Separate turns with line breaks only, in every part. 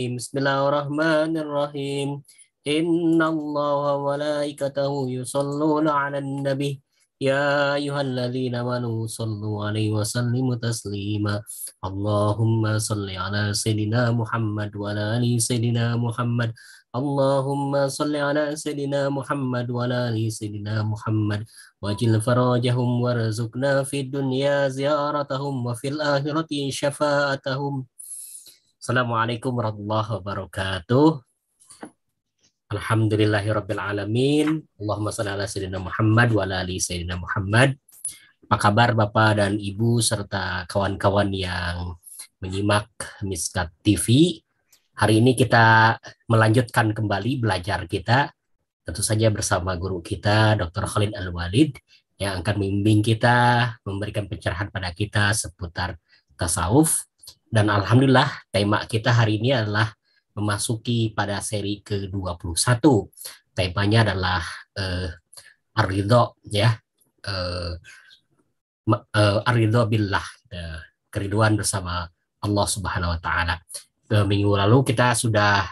بسم الله الرحمن الرحيم إن الله وملائكته يصلون على النبي يا أيها الذين آمنوا صلوا عليه وسلموا تسليما اللهم صل على سيدنا محمد وعلى آل سيدنا محمد اللهم صل على سيدنا محمد وعلى آل سيدنا محمد واجل فراجهم وارزقنا في الدنيا زيارتهم وفي الآخرة شفاعتهم Assalamualaikum warahmatullahi wabarakatuh. Alhamdulillahirabbil alamin. Allahumma salli ala sayyidina Muhammad wa ala ali sayyidina Muhammad. Apa kabar Bapak dan Ibu serta kawan-kawan yang menyimak Miskat TV? Hari ini kita melanjutkan kembali belajar kita tentu saja bersama guru kita Dr. Khalid Al-Walid yang akan membimbing kita, memberikan pencerahan pada kita seputar tasawuf dan alhamdulillah tema kita hari ini adalah memasuki pada seri ke-21. Temanya adalah eh, Arido ya. Uh, eh, uh, eh, Arido billah, uh, keriduan bersama Allah Subhanahu wa taala. Eh, minggu lalu kita sudah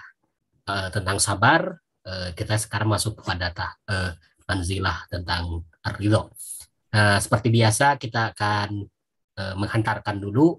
uh, tentang sabar, uh, kita sekarang masuk kepada ta, eh, manzilah tentang Arido. Uh, seperti biasa kita akan uh, menghantarkan dulu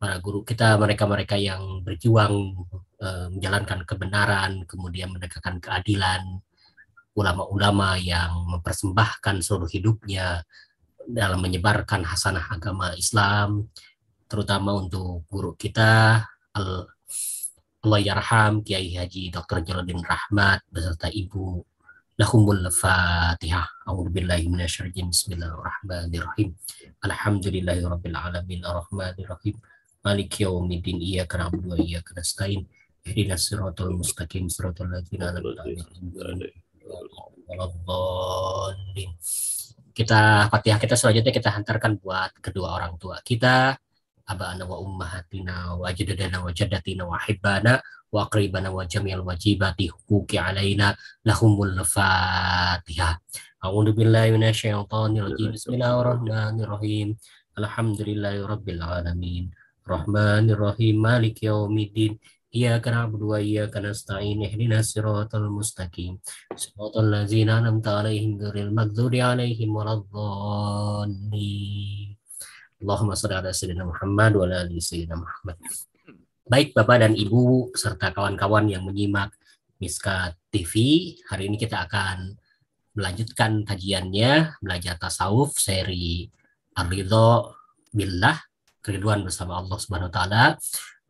para guru kita mereka-mereka yang berjuang e, menjalankan kebenaran kemudian menegakkan keadilan ulama-ulama yang mempersembahkan seluruh hidupnya dalam menyebarkan hasanah agama Islam terutama untuk guru kita Al Allah yarham Kiai Haji Dr. Jalaluddin Rahmat beserta Ibu lahumul fatihah a'udzubillahi minasyaitonir rajim bismillahirrahmanirrahim alhamdulillahi rabbil alamin arrahmanirrahim maliki yaumiddin iyyaka na'budu wa iyyaka nasta'in ihdinas siratal mustaqim siratal ladzina an'amta 'alaihim kita Fatihah kita selanjutnya kita hantarkan buat kedua orang tua kita abana wa ummahatina wa ajdadana wa jaddatina wa hibbana wa qaribana wa jami'al wajibati hukuki alaina lahumul fatihah a'udzu billahi minasyaitonir rajim bismillahirrahmanirrahim alhamdulillahi rabbil alamin Rahmanirrahim Rahim Malik Yaumiddin Iyyaka na'budu wa iyyaka nasta'in ihdinas siratal mustaqim siratal ladzina an'amta 'alaihim ghairil maghdubi 'alaihim waladdallin Allahumma shalli ala sayyidina Muhammad wa ala ali sayyidina Muhammad Baik Bapak dan Ibu serta kawan-kawan yang menyimak Miska TV, hari ini kita akan melanjutkan kajiannya belajar tasawuf seri Ar-Ridho Billah keriduan bersama Allah Subhanahu wa taala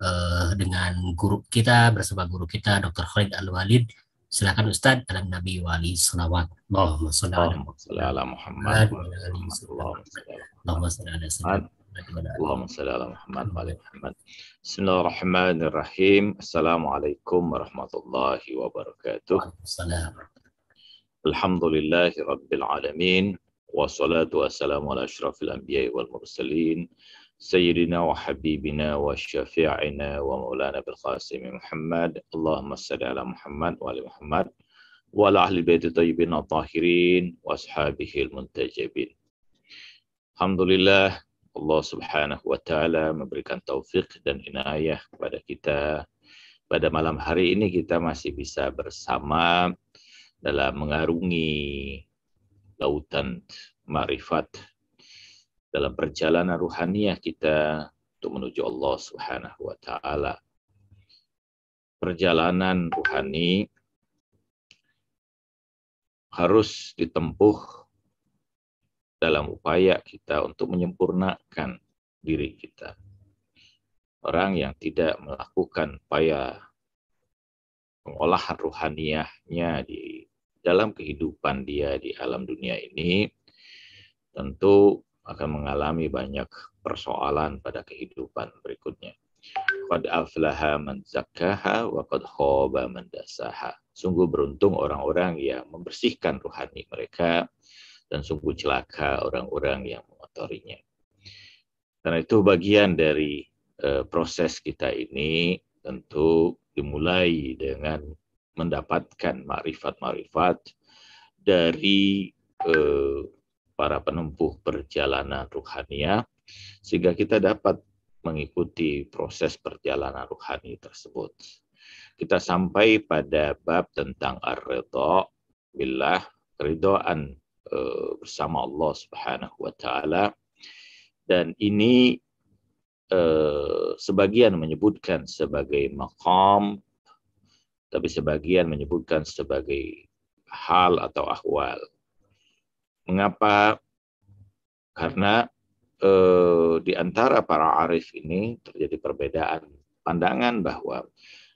uh, dengan guru kita bersama guru kita Dr. Khalid Al-Walid. Silakan Ustaz dalam Nabi wali salawat. Allahumma shalli ala Muhammad.
Allahumma shalli ala Muhammad. Allahumma salli ala Muhammad wa ala Muhammad. Bismillahirrahmanirrahim. Assalamualaikum warahmatullahi wabarakatuh. Alhamdulillahi rabbil alamin. Wassalatu wassalamu ala asyrafil anbiya'i wal mursalin. سيدنا وحبيبنا وشفيعنا ومولانا بالقاسم محمد اللهم صل على محمد وعلى محمد وعلى أهل البيت الطيبين الطاهرين وأصحابه المنتجبين الحمد لله Allah Subhanahu wa taala memberikan taufik dan inayah kepada kita. Pada malam hari ini kita masih bisa bersama dalam mengarungi lautan marifat dalam perjalanan ruhaniah kita untuk menuju Allah Subhanahu wa taala. Perjalanan ruhani harus ditempuh dalam upaya kita untuk menyempurnakan diri kita. Orang yang tidak melakukan upaya pengolahan ruhaniahnya di dalam kehidupan dia di alam dunia ini tentu akan mengalami banyak persoalan pada kehidupan berikutnya. Qad aflaha man zakkaha wa qad khaba man dasaha. Sungguh beruntung orang-orang yang membersihkan rohani mereka dan sungguh celaka orang-orang yang
mengotorinya.
Karena itu bagian dari uh, proses kita ini tentu dimulai dengan mendapatkan makrifat-makrifat dari uh, para penempuh perjalanan ruhania, sehingga kita dapat mengikuti proses perjalanan ruhani tersebut. Kita sampai pada bab tentang ar-ridha billah, e, bersama Allah Subhanahu wa taala. Dan ini e, sebagian menyebutkan sebagai maqam tapi sebagian menyebutkan sebagai hal atau ahwal. Mengapa? Karena eh, di antara para arif ini terjadi perbedaan pandangan bahwa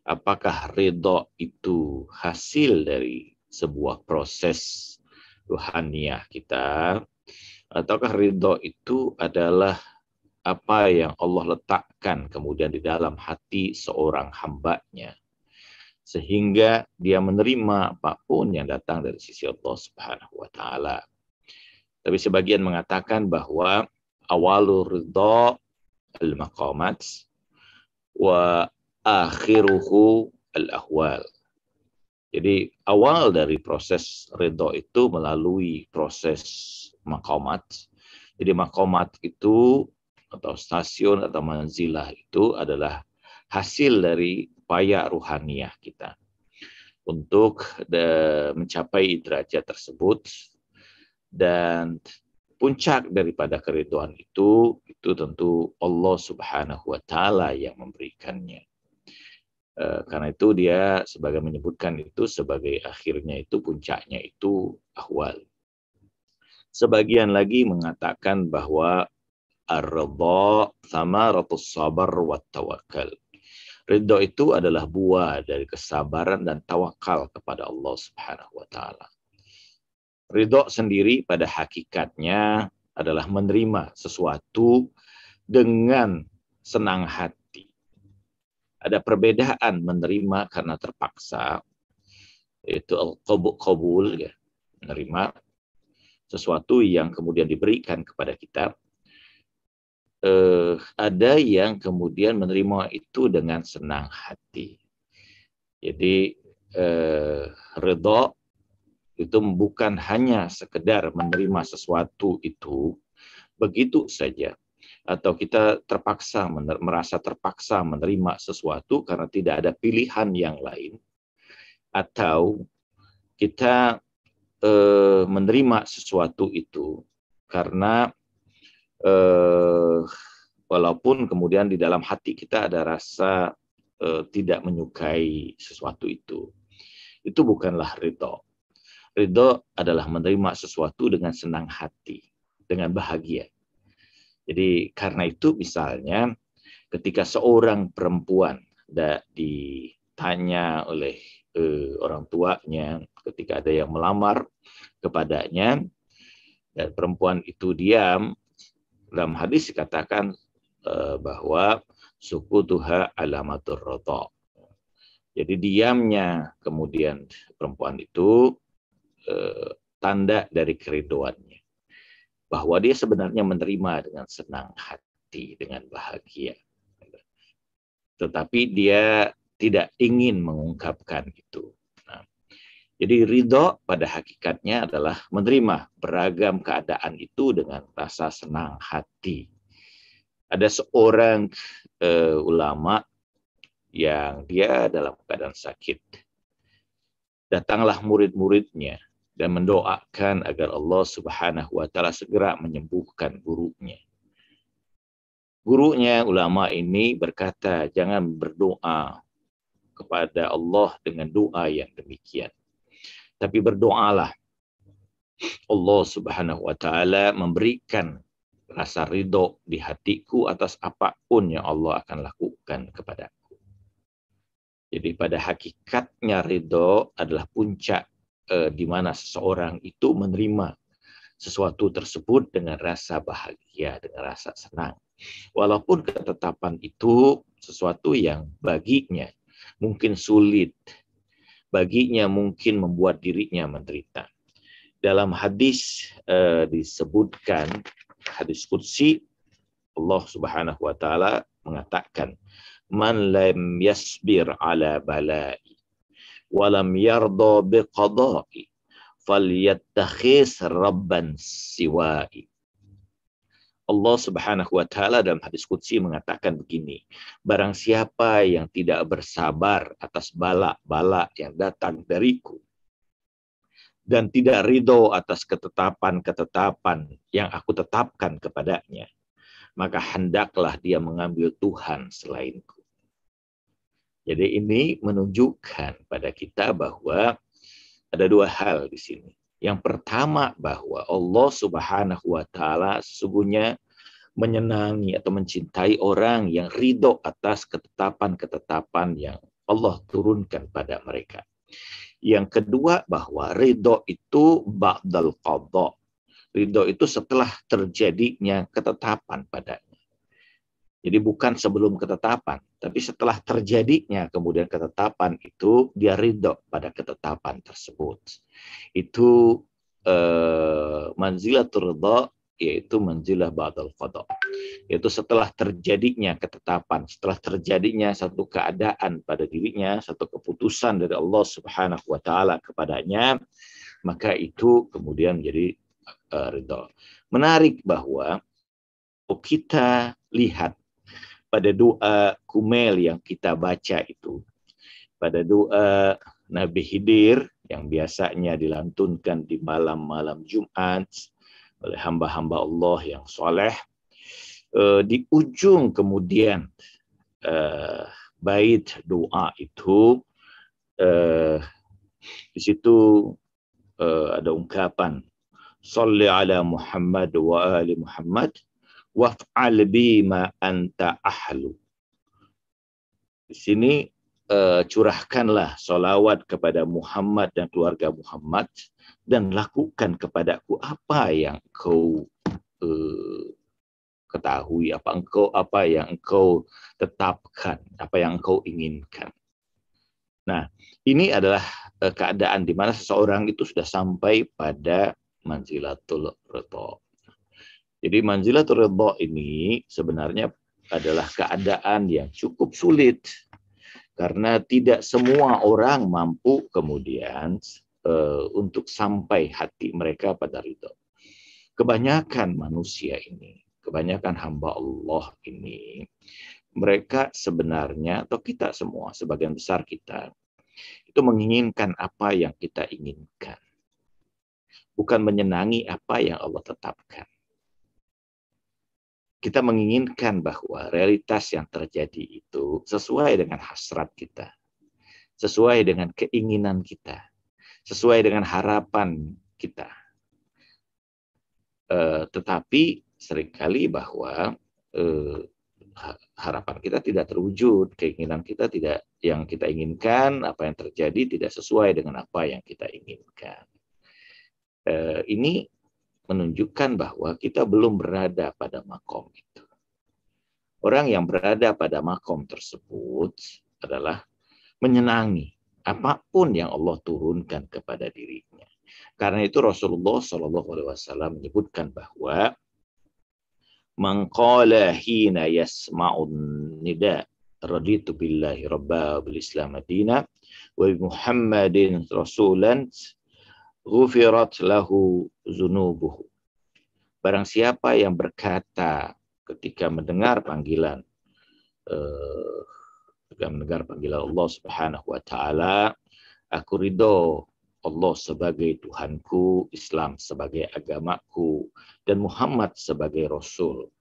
apakah ridho itu hasil dari sebuah proses ruhaniah kita ataukah ridho itu adalah apa yang Allah letakkan kemudian di dalam hati seorang hambanya sehingga dia menerima apapun yang datang dari sisi Allah Subhanahu wa taala tapi sebagian mengatakan bahwa awalur ridho al-maqamat wa akhiruhu al-ahwal. Jadi awal dari proses ridho itu melalui proses makomat. Jadi makomat itu atau stasiun atau manzilah itu adalah hasil dari upaya ruhaniah kita. Untuk eh, mencapai derajat tersebut, dan puncak daripada keriduan itu itu tentu Allah Subhanahu wa taala yang memberikannya. Eh, karena itu dia sebagai menyebutkan itu sebagai akhirnya itu puncaknya itu ahwal. Sebagian lagi mengatakan bahwa ar-ridha sabar wa tawakal. Ridho itu adalah buah dari kesabaran dan tawakal kepada Allah Subhanahu wa taala. Ridho sendiri pada hakikatnya adalah menerima sesuatu dengan senang hati. Ada perbedaan menerima karena terpaksa, yaitu al-qabul, ya, menerima sesuatu yang kemudian diberikan kepada kita. Eh, ada yang kemudian menerima itu dengan senang hati. Jadi eh, redha itu bukan hanya sekedar menerima sesuatu itu begitu saja atau kita terpaksa merasa terpaksa menerima sesuatu karena tidak ada pilihan yang lain atau kita e, menerima sesuatu itu karena e, walaupun kemudian di dalam hati kita ada rasa e, tidak menyukai sesuatu itu itu bukanlah rito Ridho adalah menerima sesuatu dengan senang hati, dengan bahagia. Jadi karena itu misalnya ketika seorang perempuan ditanya oleh eh, orang tuanya ketika ada yang melamar kepadanya dan perempuan itu diam dalam hadis dikatakan eh, bahwa suku tuha alamatur roto. Jadi diamnya kemudian perempuan itu Eh, tanda dari keriduannya Bahwa dia sebenarnya menerima dengan senang hati, dengan bahagia. Tetapi dia tidak ingin mengungkapkan itu. Nah, jadi ridho pada hakikatnya adalah menerima beragam keadaan itu dengan rasa senang hati. Ada seorang uh, ulama yang dia dalam keadaan sakit. Datanglah murid-muridnya dan mendoakan agar Allah Subhanahu wa taala segera menyembuhkan gurunya. Gurunya ulama ini berkata, jangan berdoa kepada Allah dengan doa yang demikian. Tapi berdoalah. Allah Subhanahu wa taala memberikan rasa ridho di hatiku atas apapun yang Allah akan lakukan kepadaku. Jadi pada hakikatnya ridho adalah puncak eh, di mana seseorang itu menerima sesuatu tersebut dengan rasa bahagia, dengan rasa senang. Walaupun ketetapan itu sesuatu yang baginya mungkin sulit, baginya mungkin membuat dirinya menderita. Dalam hadis eh, disebutkan hadis kursi Allah Subhanahu wa taala mengatakan man lam yasbir ala bala'i walam yardo biqadai falyattakhis rabban siwai. Allah Subhanahu wa taala dalam hadis qudsi mengatakan begini, barang siapa yang tidak bersabar atas bala-bala yang datang dariku dan tidak ridho atas ketetapan-ketetapan yang aku tetapkan kepadanya, maka hendaklah dia mengambil Tuhan selainku. Jadi ini menunjukkan pada kita bahwa ada dua hal di sini. Yang pertama bahwa Allah Subhanahu wa taala sesungguhnya menyenangi atau mencintai orang yang ridho atas ketetapan-ketetapan yang Allah turunkan pada mereka. Yang kedua bahwa ridho itu ba'dal qadha. Ridho itu setelah terjadinya ketetapan padanya. Jadi bukan sebelum ketetapan, tapi setelah terjadinya kemudian ketetapan itu, dia ridho pada ketetapan tersebut. Itu eh, manzilah turdo, yaitu manzilah badal qada. Yaitu setelah terjadinya ketetapan, setelah terjadinya satu keadaan pada dirinya, satu keputusan dari Allah Subhanahu wa taala kepadanya, maka itu kemudian menjadi eh, ridho. Menarik bahwa kita lihat pada doa Kumel yang kita baca itu. Pada doa Nabi Hidir yang biasanya dilantunkan di malam-malam Jumat oleh hamba-hamba Allah yang soleh. Eh, di ujung kemudian eh, bait doa itu, eh, di situ ada ungkapan, Salli ala Muhammad wa ali Muhammad, waf'al bima anta ahlu. Di sini uh, curahkanlah solawat kepada Muhammad dan keluarga Muhammad dan lakukan kepadaku apa yang kau uh, ketahui, apa engkau apa yang engkau tetapkan, apa yang engkau inginkan. Nah, ini adalah eh, keadaan di mana seseorang itu sudah sampai pada manzilatul ridha jadi manzilatul ridha ini sebenarnya adalah keadaan yang cukup sulit karena tidak semua orang mampu kemudian e, untuk sampai hati mereka pada ridho. Kebanyakan manusia ini, kebanyakan hamba Allah ini, mereka sebenarnya atau kita semua sebagian besar kita itu menginginkan apa yang kita inginkan, bukan menyenangi apa yang Allah tetapkan kita menginginkan bahwa realitas yang terjadi itu sesuai dengan hasrat kita, sesuai dengan keinginan kita, sesuai dengan harapan kita. Eh, tetapi seringkali bahwa eh, harapan kita tidak terwujud, keinginan kita tidak yang kita inginkan, apa yang terjadi tidak sesuai dengan apa yang kita inginkan. Eh, ini menunjukkan bahwa kita belum berada pada makom itu. Orang yang berada pada makom tersebut adalah menyenangi apapun yang Allah turunkan kepada dirinya. Karena itu Rasulullah Shallallahu Alaihi Wasallam menyebutkan bahwa mengkala hina yasmaun nida raditu billahi rabba bil islam madina wa muhammadin rasulan ghufirat lahu zunubuhu. Barang siapa yang berkata ketika mendengar panggilan eh, ketika mendengar panggilan Allah Subhanahu wa taala, aku ridho Allah sebagai Tuhanku, Islam sebagai agamaku, dan Muhammad sebagai Rasul.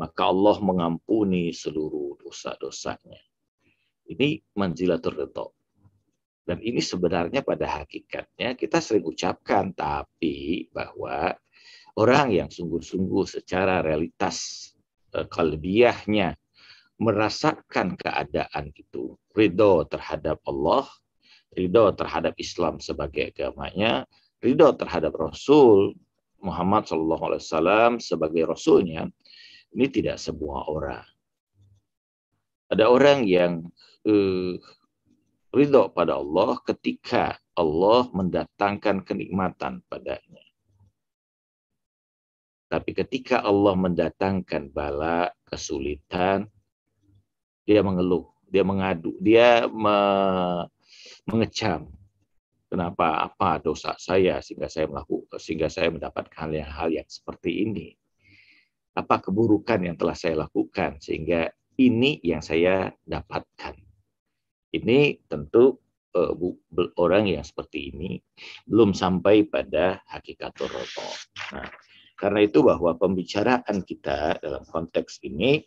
Maka Allah mengampuni seluruh dosa-dosanya. Ini manzilatul ridho. Dan ini sebenarnya pada hakikatnya kita sering ucapkan, tapi bahwa orang yang sungguh-sungguh secara realitas e, kalbiahnya merasakan keadaan itu, ridho terhadap Allah, ridho terhadap Islam sebagai agamanya, ridho terhadap Rasul Muhammad SAW sebagai Rasulnya, ini tidak semua orang. Ada orang yang eh, ridho pada Allah ketika Allah mendatangkan kenikmatan padanya. Tapi ketika Allah mendatangkan bala, kesulitan, dia mengeluh, dia mengadu, dia me mengecam. Kenapa? Apa dosa saya sehingga saya melakukan sehingga saya mendapatkan hal-hal yang seperti ini? Apa keburukan yang telah saya lakukan sehingga ini yang saya dapatkan? Ini tentu uh, bu, orang yang seperti ini belum sampai pada hakikat roto. Nah, karena itu bahwa pembicaraan kita dalam konteks ini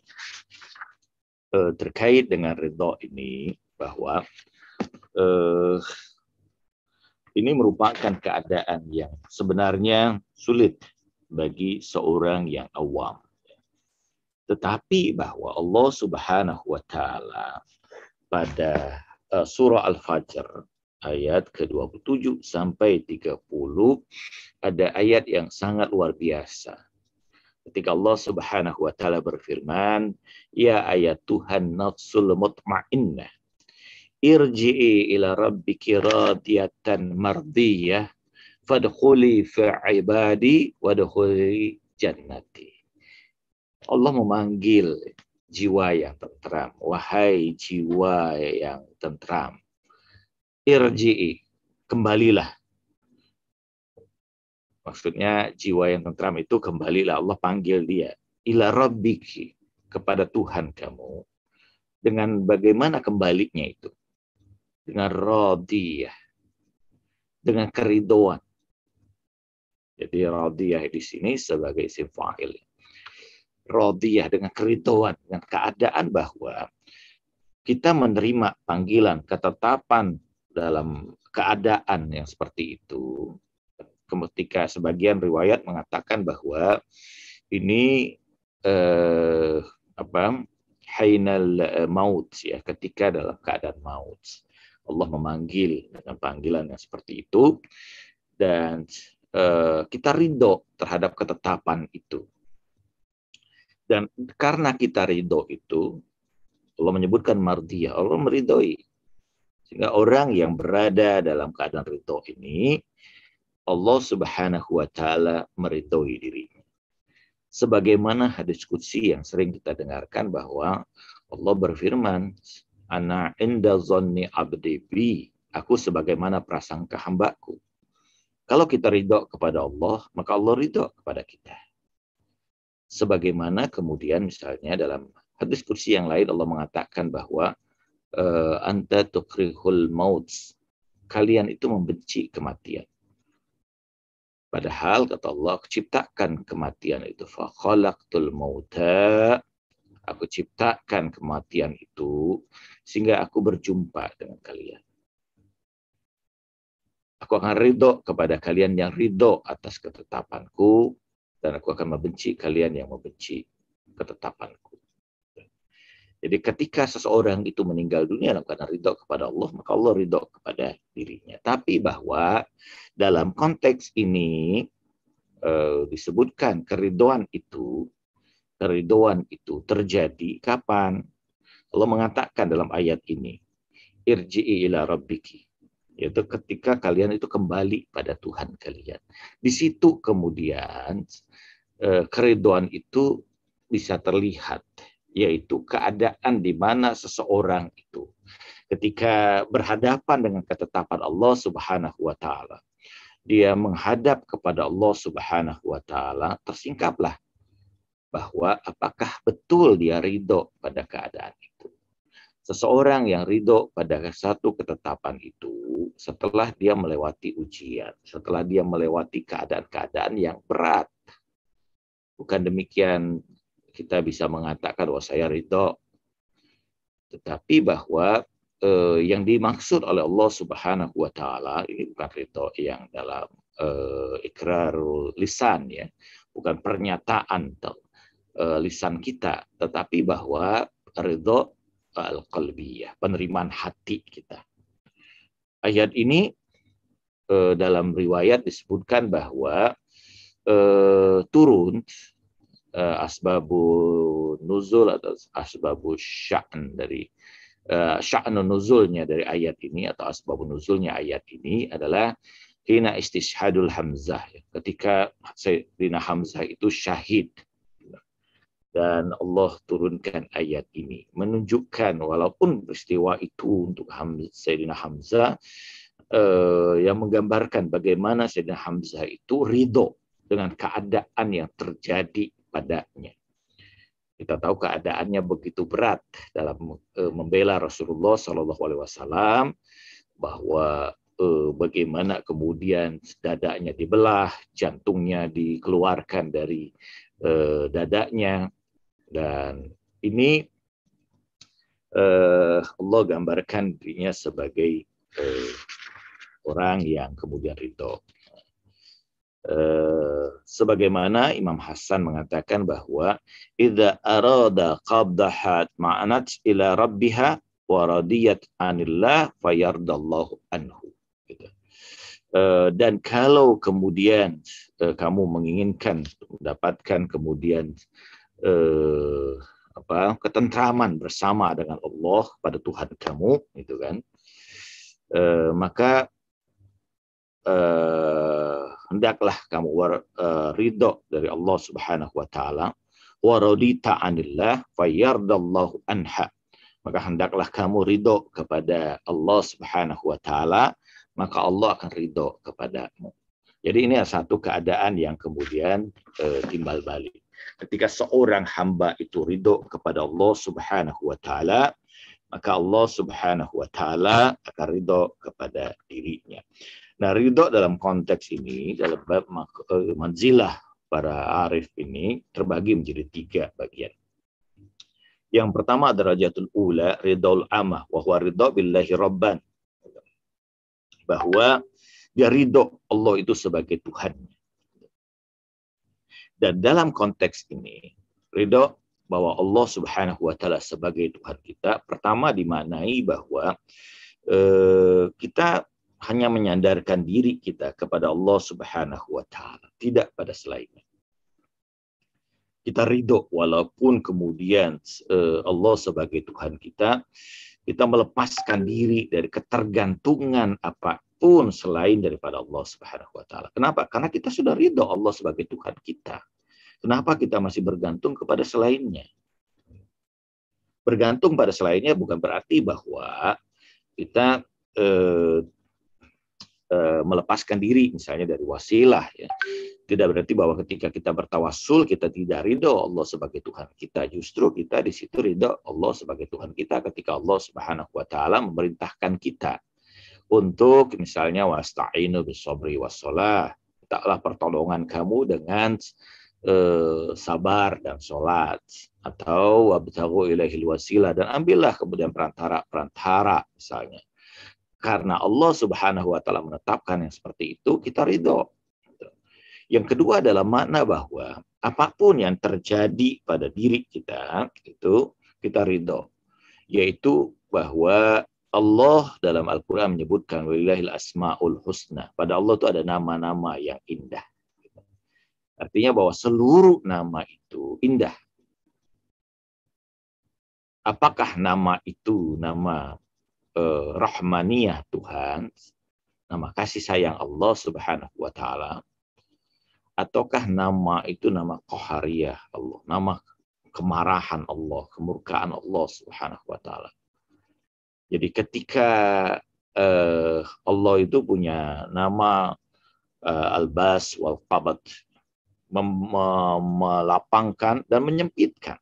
uh, terkait dengan ridho ini bahwa uh, ini merupakan keadaan yang sebenarnya sulit bagi seorang yang awam. Tetapi bahwa Allah Subhanahu wa taala pada eh, surah Al-Fajr ayat ke-27 sampai 30 ada ayat yang sangat luar biasa. Ketika Allah Subhanahu wa taala berfirman, "Ya ayat Tuhan nafsul mutmainnah, irji'i ila rabbiki radiyatan mardiyah, fadkhuli fi ibadi wadkhuli jannati." Allah memanggil jiwa yang tentram. Wahai jiwa yang tentram. irji kembalilah. Maksudnya jiwa yang tentram itu kembalilah. Allah panggil dia. Ila rabbiki, kepada Tuhan kamu. Dengan bagaimana kembalinya itu? Dengan rodiyah. Dengan keridoan. Jadi rodiyah di sini sebagai isim fa'il. Rodiah dengan keridoan, dengan keadaan bahwa kita menerima panggilan, ketetapan dalam keadaan yang seperti itu. Ketika sebagian riwayat mengatakan bahwa ini eh, apa hainal eh, maut ya ketika dalam keadaan maut Allah memanggil dengan panggilan yang seperti itu dan eh, kita ridho terhadap ketetapan itu dan karena kita ridho itu, Allah menyebutkan mardia, Allah meridhoi. Sehingga orang yang berada dalam keadaan ridho ini, Allah subhanahu wa ta'ala meridhoi dirinya. Sebagaimana hadis kudsi yang sering kita dengarkan bahwa Allah berfirman, Ana inda zonni abdi bi, aku sebagaimana prasangka hambaku. Kalau kita ridho kepada Allah, maka Allah ridho kepada kita. Sebagaimana kemudian misalnya dalam hadis kursi yang lain Allah mengatakan bahwa eh, anta tukrihul maut. Kalian itu membenci kematian. Padahal kata Allah, ciptakan kematian itu. Fakhalaqtul mauta. Aku ciptakan kematian itu sehingga aku berjumpa dengan kalian. Aku akan ridho kepada kalian yang ridho atas ketetapanku dan aku akan membenci kalian yang membenci ketetapanku. Jadi ketika seseorang itu meninggal dunia dalam keadaan ridho kepada Allah, maka Allah ridho kepada dirinya. Tapi bahwa dalam konteks ini eh, disebutkan keridoan itu, keridoan itu terjadi kapan? Allah mengatakan dalam ayat ini, irji'i ila rabbiki yaitu ketika kalian itu kembali pada Tuhan kalian. Di situ kemudian eh, keriduan itu bisa terlihat, yaitu keadaan di mana seseorang itu ketika berhadapan dengan ketetapan Allah Subhanahu wa taala. Dia menghadap kepada Allah Subhanahu wa taala, tersingkaplah bahwa apakah betul dia ridho pada keadaan itu. Seseorang yang ridho pada satu ketetapan itu, setelah dia melewati ujian, setelah dia melewati keadaan-keadaan yang berat. Bukan demikian kita bisa mengatakan, bahwa saya ridho. Tetapi bahwa eh, yang dimaksud oleh Allah Subhanahu wa Ta'ala ini bukan ridho yang dalam eh, ikrarul lisan, ya, bukan pernyataan eh, lisan kita, tetapi bahwa ridho al qalbiyah, penerimaan hati kita. Ayat ini eh, dalam riwayat disebutkan bahwa eh, turun eh, asbabun nuzul atau asbabu sya'n dari eh, sya'n nuzulnya dari ayat ini atau asbabun nuzulnya ayat ini adalah hina istishadul hamzah ya. ketika Sayyidina Hamzah itu syahid dan Allah turunkan ayat ini menunjukkan walaupun peristiwa itu untuk Hamzah, Sayyidina Hamzah eh, yang menggambarkan bagaimana Sayyidina Hamzah itu ridho dengan keadaan yang terjadi padanya. Kita tahu keadaannya begitu berat dalam eh, membela Rasulullah Shallallahu Alaihi Wasallam bahwa eh, bagaimana kemudian dadanya dibelah, jantungnya dikeluarkan dari eh, dadanya, dan ini eh, Allah gambarkan dirinya sebagai eh, orang yang kemudian ridho. Eh, sebagaimana Imam Hasan mengatakan bahwa idza arada qabdahat ma'anat ila rabbiha wa radiyat anillah fayardallahu anhu gitu. Eh, dan kalau kemudian eh, kamu menginginkan mendapatkan kemudian eh, apa ketentraman bersama dengan Allah pada Tuhan kamu gitu kan eh, maka eh, hendaklah kamu war, eh, ridho dari Allah Subhanahu wa taala warodita anillah fayardallahu anha maka hendaklah kamu ridho kepada Allah Subhanahu wa taala maka Allah akan ridho kepadamu jadi ini satu keadaan yang kemudian e, timbal balik Ketika seorang hamba itu ridho kepada Allah Subhanahu wa taala, maka Allah Subhanahu wa taala akan ridho kepada dirinya. Nah, ridho dalam konteks ini dalam bab eh, manzilah para arif ini terbagi menjadi tiga bagian. Yang pertama darajatul ula ridhol amah wa huwa ridho billahi rabban. Bahwa dia ridho Allah itu sebagai Tuhannya. Dan dalam konteks ini, ridho bahwa Allah Subhanahu wa taala sebagai Tuhan kita pertama dimaknai bahwa eh, kita hanya menyandarkan diri kita kepada Allah Subhanahu wa taala, tidak pada selainnya. Kita ridho walaupun kemudian eh, Allah sebagai Tuhan kita kita melepaskan diri dari ketergantungan apa pun selain daripada Allah Subhanahu wa taala. Kenapa? Karena kita sudah ridho Allah sebagai Tuhan kita. Kenapa kita masih bergantung kepada selainnya? Bergantung pada selainnya bukan berarti bahwa kita eh, eh, melepaskan diri misalnya dari wasilah ya. Tidak berarti bahwa ketika kita bertawasul kita tidak ridho Allah sebagai Tuhan kita. Justru kita di situ ridho Allah sebagai Tuhan kita ketika Allah Subhanahu wa taala memerintahkan kita untuk misalnya wasta'inu bisabri wassalah. Taklah pertolongan kamu dengan eh, sabar dan sholat atau wabtahu ilaihil wasilah dan ambillah kemudian perantara-perantara misalnya. Karena Allah Subhanahu wa taala menetapkan yang seperti itu, kita ridho. Yang kedua adalah makna bahwa apapun yang terjadi pada diri kita itu kita ridho, yaitu bahwa Allah dalam Al-Quran menyebutkan walillahil asma'ul husna. Pada Allah itu ada nama-nama yang indah. Artinya bahwa seluruh nama itu indah. Apakah nama itu nama eh, rahmaniyah Tuhan, nama kasih sayang Allah Subhanahu wa taala? Ataukah nama itu nama kohariyah Allah, nama kemarahan Allah, kemurkaan Allah Subhanahu wa taala? Jadi ketika uh, Allah itu punya nama uh, al-bas wal qabat melapangkan dan menyempitkan.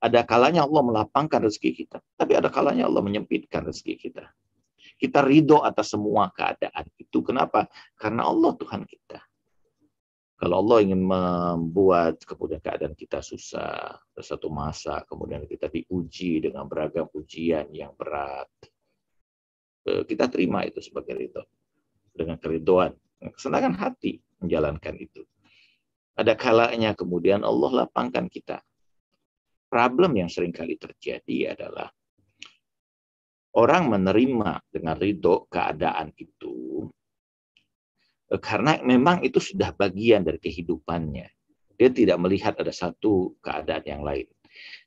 Ada kalanya Allah melapangkan rezeki kita, tapi ada kalanya Allah menyempitkan rezeki kita. Kita ridho atas semua keadaan itu. Kenapa? Karena Allah Tuhan kita. Kalau Allah ingin membuat kemudian keadaan kita susah, satu masa kemudian kita diuji dengan beragam ujian yang berat, eh, kita terima itu sebagai ridho dengan keriduan, kesenangan hati menjalankan itu. Ada kalanya kemudian Allah lapangkan kita. Problem yang sering kali terjadi adalah orang menerima dengan ridho keadaan itu, Eh, karena memang itu sudah bagian dari kehidupannya. Dia tidak melihat ada satu keadaan yang lain.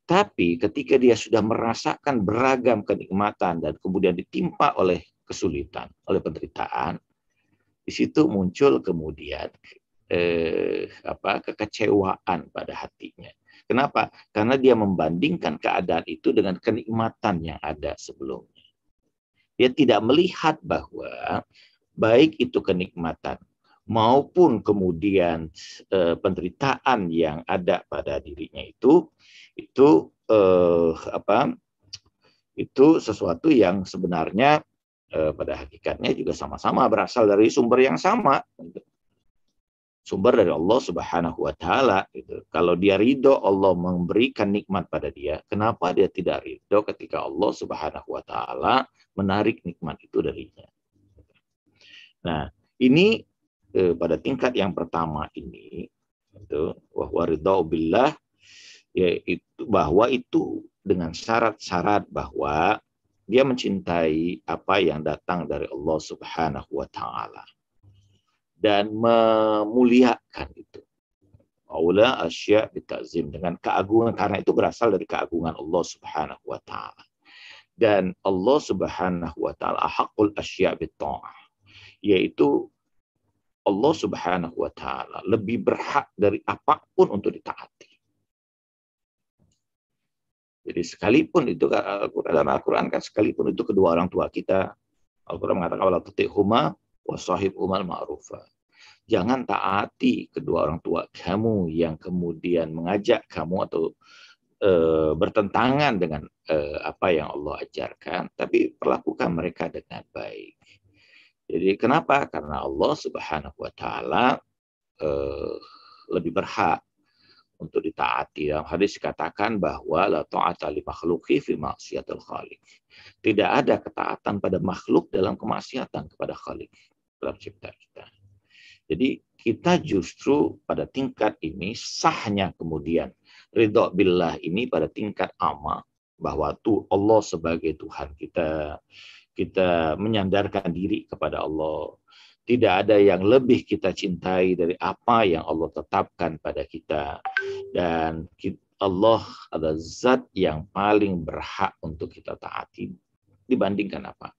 Tapi ketika dia sudah merasakan beragam kenikmatan dan kemudian ditimpa oleh kesulitan, oleh penderitaan, di situ muncul kemudian eh, apa kekecewaan pada hatinya. Kenapa? Karena dia membandingkan keadaan itu dengan kenikmatan yang ada sebelumnya. Dia tidak melihat bahwa baik itu kenikmatan maupun kemudian e, penderitaan yang ada pada dirinya itu itu e, apa itu sesuatu yang sebenarnya e, pada hakikatnya juga sama-sama berasal dari sumber yang sama gitu. sumber dari Allah Subhanahu wa taala gitu. Kalau dia ridho Allah memberikan nikmat pada dia, kenapa dia tidak ridho ketika Allah Subhanahu wa taala menarik nikmat itu darinya? Nah, ini eh, pada tingkat yang pertama ini itu bahwa ridha billah yaitu bahwa itu dengan syarat-syarat bahwa dia mencintai apa yang datang dari Allah Subhanahu wa taala dan memuliakan itu. Aula asya bitazim dengan keagungan karena itu berasal dari keagungan Allah Subhanahu wa taala. Dan Allah Subhanahu wa taala ahqqul asya bitta'ah yaitu Allah Subhanahu wa taala lebih berhak dari apapun untuk ditaati. Jadi sekalipun itu dalam Al-Qur'an kan sekalipun itu kedua orang tua kita Al-Qur'an mengatakan wala huma wa sahib umal ma'rufa. Jangan taati kedua orang tua kamu yang kemudian mengajak kamu atau e, bertentangan dengan e, apa yang Allah ajarkan, tapi perlakukan mereka dengan baik. Jadi kenapa? Karena Allah Subhanahu wa taala eh, lebih berhak untuk ditaati. Dalam hadis dikatakan bahwa la ta'ata li makhluqi fi ma'siyatil khaliq. Tidak ada ketaatan pada makhluk dalam kemaksiatan kepada khaliq, dalam cipta kita. Jadi kita justru pada tingkat ini sahnya kemudian ridho billah ini pada tingkat amal bahwa tuh Allah sebagai Tuhan kita kita menyandarkan diri kepada Allah. Tidak ada yang lebih kita cintai dari apa yang Allah tetapkan pada kita. Dan Allah adalah zat yang paling berhak untuk kita taati dibandingkan apa.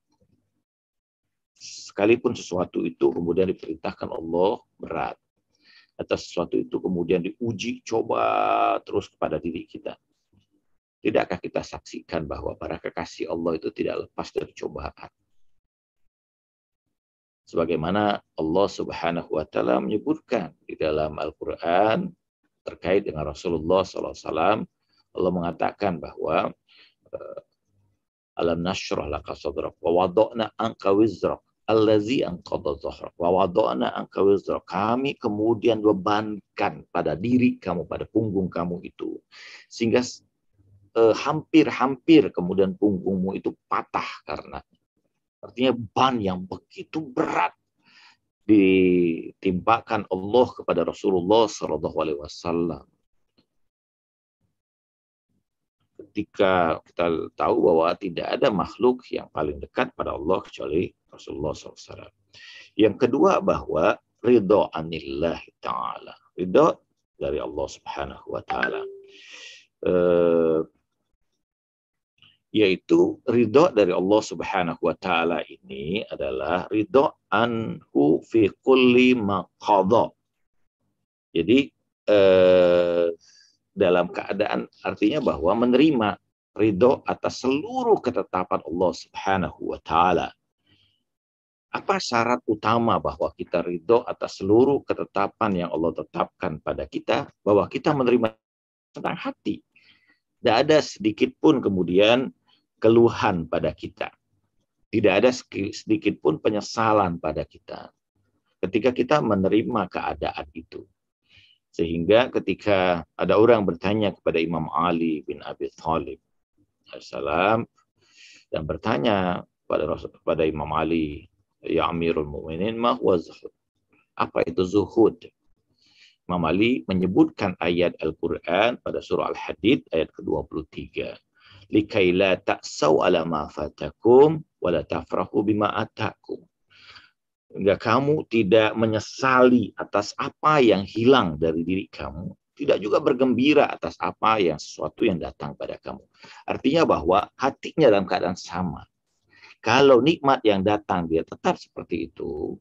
Sekalipun sesuatu itu kemudian diperintahkan Allah berat. Atas sesuatu itu kemudian diuji, coba terus kepada diri kita Tidakkah kita saksikan bahwa para kekasih Allah itu tidak lepas dari cobaan? Sebagaimana Allah Subhanahu wa taala menyebutkan di dalam Al-Qur'an terkait dengan Rasulullah SAW, Allah mengatakan bahwa alam nashrah laka sadrak wa wada'na anka wizrak allazi anqadha dhahrak wa wada'na anka wizrak kami kemudian bebankan pada diri kamu pada punggung kamu itu sehingga Eh, hampir-hampir eh, kemudian punggungmu itu patah karena artinya ban yang begitu berat ditimpakan Allah kepada Rasulullah Shallallahu Alaihi Wasallam. Ketika kita tahu bahwa tidak ada makhluk yang paling dekat pada Allah kecuali Rasulullah SAW. Yang kedua bahwa ridho anillah ta'ala. Ridho dari Allah Subhanahu wa taala. Eh, yaitu ridho dari Allah Subhanahu wa taala ini adalah ridho anhu fi kulli maqadha. Jadi eh, dalam keadaan artinya bahwa menerima ridho atas seluruh ketetapan Allah Subhanahu wa taala. Apa syarat utama bahwa kita ridho atas seluruh ketetapan yang Allah tetapkan pada kita? Bahwa kita menerima tentang hati. Tidak ada sedikit pun kemudian keluhan pada kita. Tidak ada sedikit pun penyesalan pada kita ketika kita menerima keadaan itu. Sehingga ketika ada orang bertanya kepada Imam Ali bin Abi Thalib salam dan bertanya kepada Rasul, kepada Imam Ali, ya Amirul Mukminin, ma Apa itu zuhud? Imam Ali menyebutkan ayat Al-Qur'an pada surah Al-Hadid ayat ke-23 likai la ta'sau ala ma fatakum wa tafrahu bima atakum. Enggak kamu tidak menyesali atas apa yang hilang dari diri kamu, tidak juga bergembira atas apa yang sesuatu yang datang pada kamu. Artinya bahwa hatinya dalam keadaan sama. Kalau nikmat yang datang dia tetap seperti itu,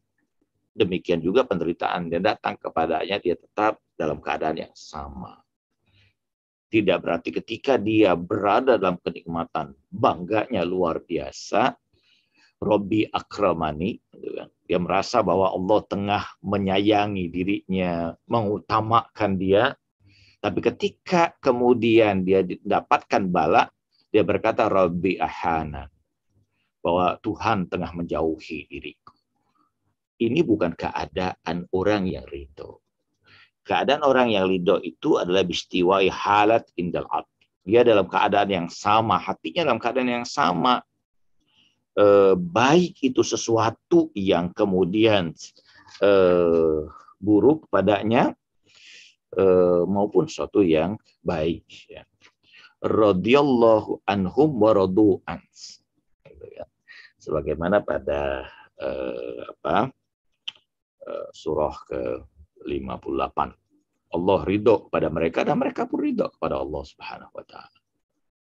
demikian juga penderitaan yang datang kepadanya dia tetap dalam keadaan yang sama. Tidak berarti ketika dia berada dalam kenikmatan, bangganya luar biasa, Robi Akramani, gitu kan. dia merasa bahwa Allah tengah menyayangi dirinya, mengutamakan dia, tapi ketika kemudian dia mendapatkan bala, dia berkata, Robi ahana. Bahwa Tuhan tengah menjauhi diriku. Ini bukan keadaan orang yang ridho. Keadaan orang yang ridho itu adalah bistiwai halat indal abd. Dia dalam keadaan yang sama, hatinya dalam keadaan yang sama. E, baik itu sesuatu yang kemudian e, buruk padanya e, maupun sesuatu yang baik. Ya. Radiyallahu anhum wa radu'an. Gitu, ya. Sebagaimana pada e, apa, e, surah ke 58. Allah ridho kepada mereka dan mereka pun ridho kepada Allah Subhanahu wa taala.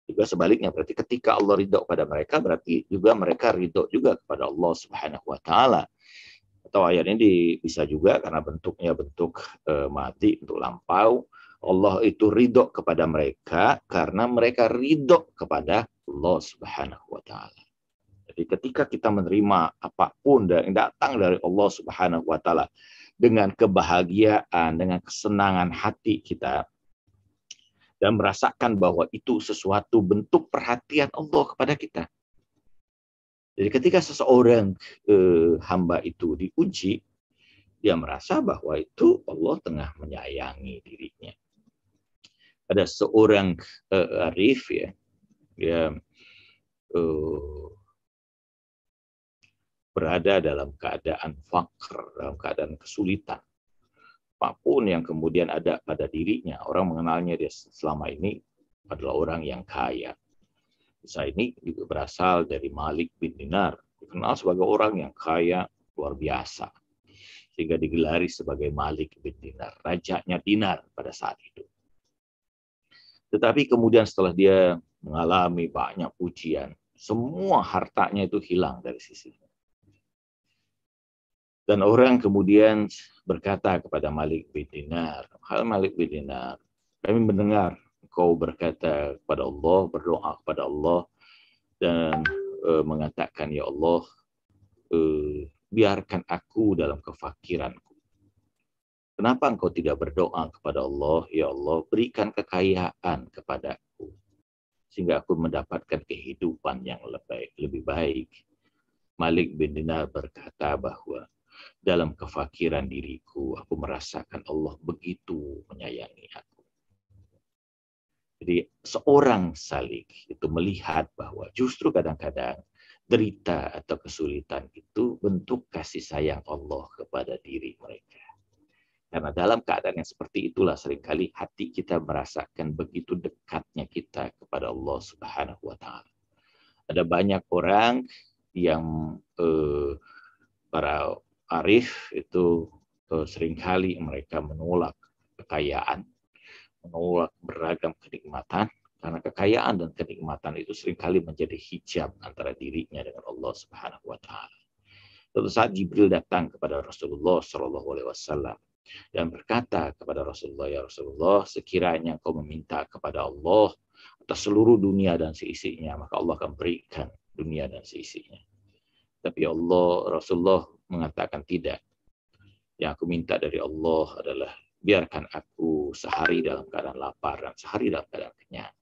Juga sebaliknya berarti ketika Allah ridho kepada mereka berarti juga mereka ridho juga kepada Allah Subhanahu wa taala. Atau ayat ini bisa juga karena bentuknya bentuk e, mati, untuk lampau. Allah itu ridho kepada mereka karena mereka ridho kepada Allah Subhanahu wa taala. Jadi ketika kita menerima apapun yang datang dari Allah Subhanahu wa taala, dengan kebahagiaan, dengan kesenangan hati kita dan merasakan bahwa itu sesuatu bentuk perhatian Allah kepada kita. Jadi ketika seseorang eh, hamba itu diuji, dia merasa bahwa itu Allah tengah menyayangi dirinya. Ada seorang eh, arif ya, dia eh, berada dalam keadaan fakir, dalam keadaan kesulitan. Apapun yang kemudian ada pada dirinya, orang mengenalnya dia selama ini adalah orang yang kaya. Isa ini juga berasal dari Malik bin Dinar, dikenal sebagai orang yang kaya luar biasa. Sehingga digelari sebagai Malik bin Dinar, rajanya Dinar pada saat itu. Tetapi kemudian setelah dia mengalami banyak pujian, semua hartanya itu hilang dari sisinya dan orang kemudian berkata kepada Malik bin Dinar, hal Malik bin Dinar, kami mendengar kau berkata kepada Allah, berdoa kepada Allah, dan e, mengatakan, Ya Allah, e, biarkan aku dalam kefakiranku. Kenapa engkau tidak berdoa kepada Allah, ya Allah, berikan kekayaan kepadaku sehingga aku mendapatkan kehidupan yang lebih lebih baik. Malik bin Dinar berkata bahwa dalam kefakiran diriku, aku merasakan Allah begitu menyayangi aku. Jadi seorang salik itu melihat bahwa justru kadang-kadang derita atau kesulitan itu bentuk kasih sayang Allah kepada diri mereka. Karena dalam keadaan yang seperti itulah seringkali hati kita merasakan begitu dekatnya kita kepada Allah Subhanahu wa taala. Ada banyak orang yang eh, para arif itu seringkali mereka menolak kekayaan, menolak beragam kenikmatan, karena kekayaan dan kenikmatan itu seringkali menjadi hijab antara dirinya dengan Allah Subhanahu wa taala. Suatu saat Jibril datang kepada Rasulullah Shallallahu alaihi wasallam dan berkata kepada Rasulullah, "Ya Rasulullah, sekiranya engkau meminta kepada Allah atas seluruh dunia dan seisinya, maka Allah akan berikan dunia dan seisinya." Tapi Allah, Rasulullah mengatakan tidak. Yang aku minta dari Allah adalah biarkan aku sehari dalam keadaan lapar dan sehari dalam keadaan kenyang.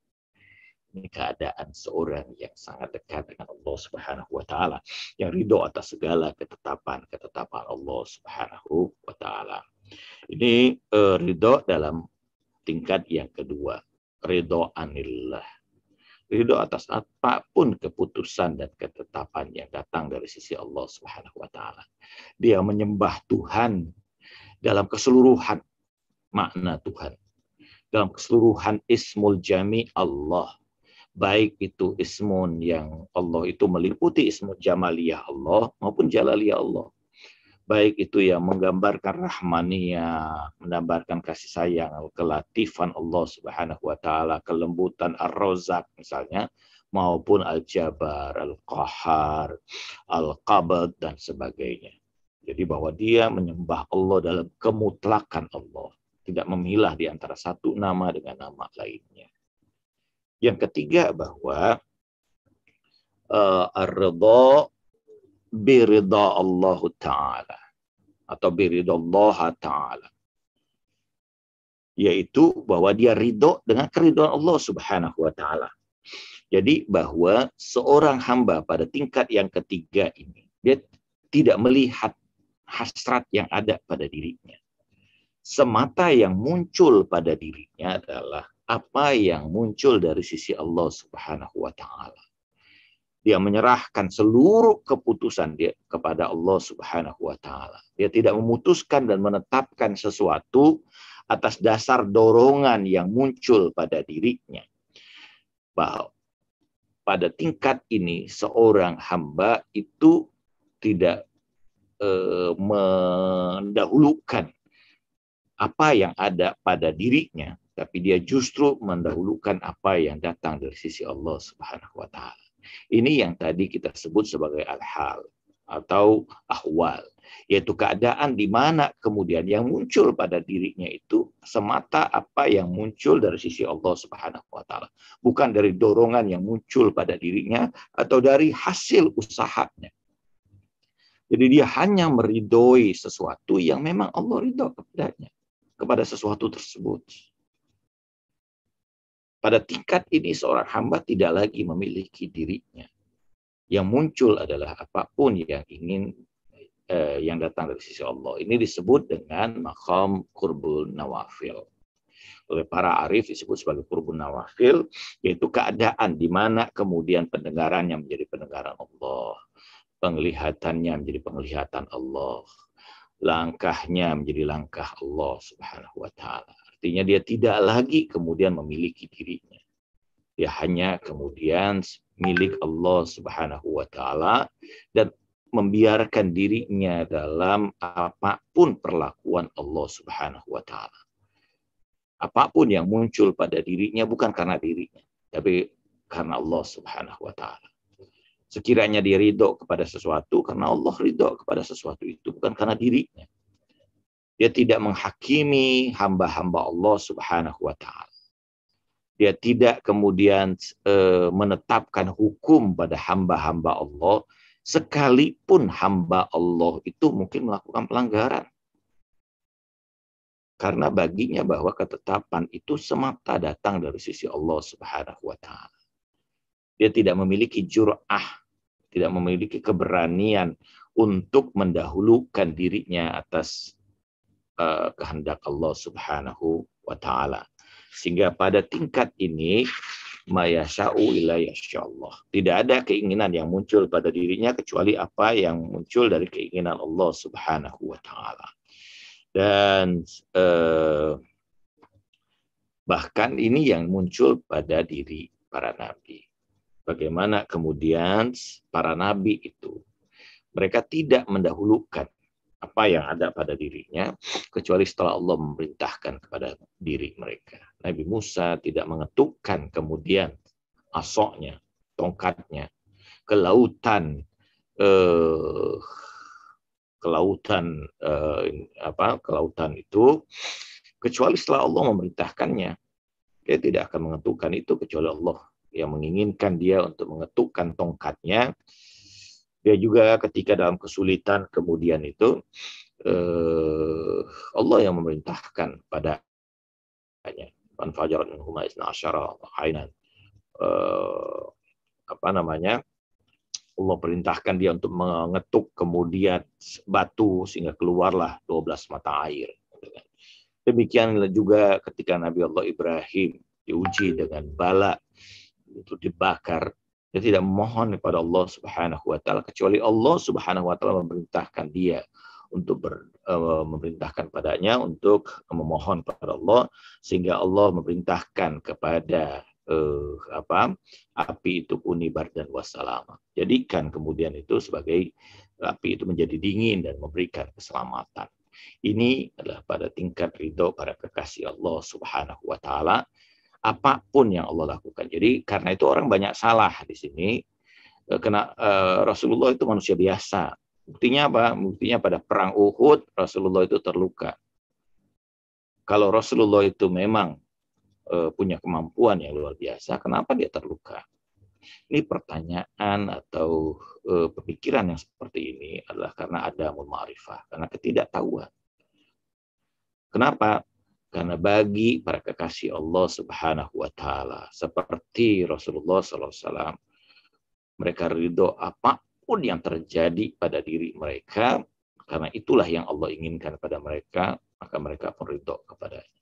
Ini keadaan seorang yang sangat dekat dengan Allah Subhanahu wa taala, yang ridho atas segala ketetapan-ketetapan Allah Subhanahu wa taala. Ini uh, ridho dalam tingkat yang kedua, ridho anillah ridho atas apapun keputusan dan ketetapan yang datang dari sisi Allah Subhanahu wa taala. Dia menyembah Tuhan dalam keseluruhan makna Tuhan. Dalam keseluruhan ismul jami Allah. Baik itu ismun yang Allah itu meliputi ismul jamaliyah Allah maupun jalaliyah Allah baik itu yang menggambarkan rahmania, menggambarkan kasih sayang, kelatifan Allah Subhanahu wa taala, kelembutan ar razzaq misalnya, maupun al-jabar, al-qahar, al-qabd dan sebagainya. Jadi bahwa dia menyembah Allah dalam kemutlakan Allah, tidak memilah di antara satu nama dengan nama lainnya. Yang ketiga bahwa uh, ar-ridha birida Allah Ta'ala atau birida Allah Ta'ala yaitu bahwa dia ridho dengan keridhaan Allah Subhanahu wa taala. Jadi bahwa seorang hamba pada tingkat yang ketiga ini dia tidak melihat hasrat yang ada pada dirinya. Semata yang muncul pada dirinya adalah apa yang muncul dari sisi Allah Subhanahu wa taala dia menyerahkan seluruh keputusan dia kepada Allah Subhanahu wa taala. Dia tidak memutuskan dan menetapkan sesuatu atas dasar dorongan yang muncul pada dirinya. Bahwa pada tingkat ini seorang hamba itu tidak eh, mendahulukan apa yang ada pada dirinya, tapi dia justru mendahulukan apa yang datang dari sisi Allah Subhanahu wa taala. Ini yang tadi kita sebut sebagai al-hal atau ahwal, yaitu keadaan di mana kemudian yang muncul pada dirinya itu semata apa yang muncul dari sisi Allah Subhanahu wa taala, bukan dari dorongan yang muncul pada dirinya atau dari hasil usahanya. Jadi dia hanya meridoi sesuatu yang memang Allah ridho kepadanya, kepada sesuatu tersebut. Pada tingkat ini seorang hamba tidak lagi memiliki dirinya. Yang muncul adalah apapun yang ingin eh, yang datang dari sisi Allah. Ini disebut dengan makam kurbul nawafil. Oleh para arif disebut sebagai kurbul nawafil, yaitu keadaan di mana kemudian pendengarannya menjadi pendengaran Allah, penglihatannya menjadi penglihatan Allah, langkahnya menjadi langkah Allah Subhanahu wa taala. Artinya dia tidak lagi kemudian memiliki dirinya. Dia hanya kemudian milik Allah Subhanahu wa taala dan membiarkan dirinya dalam apapun perlakuan Allah Subhanahu wa taala. Apapun yang muncul pada dirinya bukan karena dirinya, tapi karena Allah Subhanahu wa taala. Sekiranya dia ridho kepada sesuatu karena Allah ridho kepada sesuatu itu bukan karena dirinya. Dia tidak menghakimi hamba-hamba Allah Subhanahu wa taala. Dia tidak kemudian e, menetapkan hukum pada hamba-hamba Allah sekalipun hamba Allah itu mungkin melakukan pelanggaran. Karena baginya bahwa ketetapan itu semata datang dari sisi Allah Subhanahu wa taala. Dia tidak memiliki jur'ah, tidak memiliki keberanian untuk mendahulukan dirinya atas Eh, kehendak Allah Subhanahu wa taala. Sehingga pada tingkat ini mayasa'u ila Allah. Tidak ada keinginan yang muncul pada dirinya kecuali apa yang muncul dari keinginan Allah Subhanahu wa taala. Dan eh, bahkan ini yang muncul pada diri para nabi. Bagaimana kemudian para nabi itu mereka tidak mendahulukan apa yang ada pada dirinya kecuali setelah Allah memerintahkan kepada diri mereka. Nabi Musa tidak mengetukkan kemudian asoknya, tongkatnya ke lautan eh, ke lautan eh, apa ke lautan itu kecuali setelah Allah memerintahkannya. Dia tidak akan mengetukkan itu kecuali Allah yang menginginkan dia untuk mengetukkan tongkatnya dia ya juga ketika dalam kesulitan kemudian itu eh, Allah yang memerintahkan pada hanya manfajarat minhuma isna asyara ainan eh, apa namanya Allah perintahkan dia untuk mengetuk kemudian batu sehingga keluarlah 12 mata air. Demikian juga ketika Nabi Allah Ibrahim diuji dengan bala untuk dibakar dia tidak memohon kepada Allah Subhanahu wa taala kecuali Allah Subhanahu wa taala memerintahkan dia untuk ber, uh, memerintahkan padanya untuk memohon kepada Allah sehingga Allah memerintahkan kepada eh, apa api itu unibar dan wasalama. Jadikan kemudian itu sebagai api itu menjadi dingin dan memberikan keselamatan. Ini adalah pada tingkat ridho para kekasih Allah Subhanahu wa taala apapun yang Allah lakukan. Jadi karena itu orang banyak salah di sini. Eh, kena uh, Rasulullah itu manusia biasa. Buktinya apa? Buktinya pada perang Uhud Rasulullah itu terluka. Kalau Rasulullah itu memang uh, punya kemampuan yang luar biasa, kenapa dia terluka? Ini pertanyaan atau uh, pemikiran yang seperti ini adalah karena ada ma'rifah, karena ketidaktahuan. Kenapa? Karena bagi para kekasih Allah Subhanahu wa taala seperti Rasulullah SAW mereka ridho apapun yang terjadi pada diri mereka karena itulah yang Allah inginkan pada mereka maka mereka pun ridho kepadanya.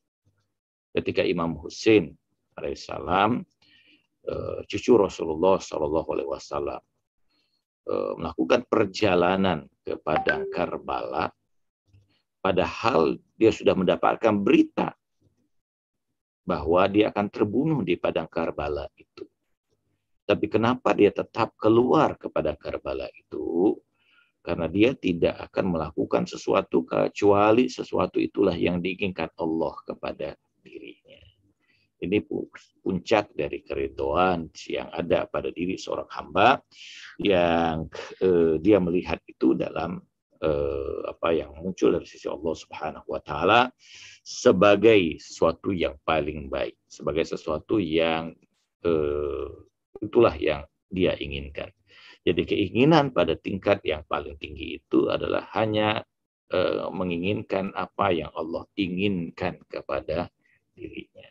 Ketika Imam Husain alaihissalam eh, cucu Rasulullah Shallallahu Alaihi Wasallam eh, melakukan perjalanan ke padang Karbala Padahal dia sudah mendapatkan berita bahwa dia akan terbunuh di padang Karbala itu. Tapi kenapa dia tetap keluar kepada Karbala itu? Karena dia tidak akan melakukan sesuatu kecuali sesuatu itulah yang diinginkan Allah kepada dirinya. Ini puncak dari keridoan yang ada pada diri seorang hamba yang eh, dia melihat itu dalam eh, apa yang muncul dari sisi Allah Subhanahu wa taala sebagai sesuatu yang paling baik, sebagai sesuatu yang eh, itulah yang dia inginkan. Jadi keinginan pada tingkat yang paling tinggi itu adalah hanya eh, menginginkan apa yang Allah inginkan kepada dirinya.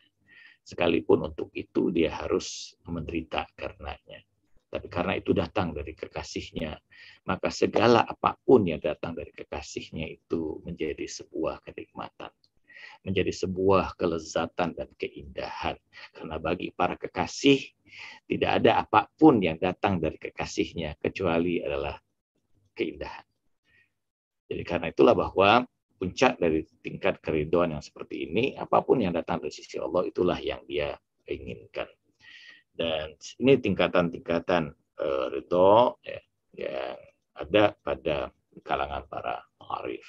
Sekalipun untuk itu dia harus menderita karenanya. Tapi karena itu datang dari kekasihnya, maka segala apapun yang datang dari kekasihnya itu menjadi sebuah kenikmatan, menjadi sebuah kelezatan dan keindahan. Karena bagi para kekasih, tidak ada apapun yang datang dari kekasihnya kecuali adalah keindahan. Jadi karena itulah bahwa puncak dari tingkat keridoan yang seperti ini, apapun yang datang dari sisi Allah itulah yang dia inginkan dan ini tingkatan-tingkatan uh, ridho ya, yang ada pada kalangan para arif.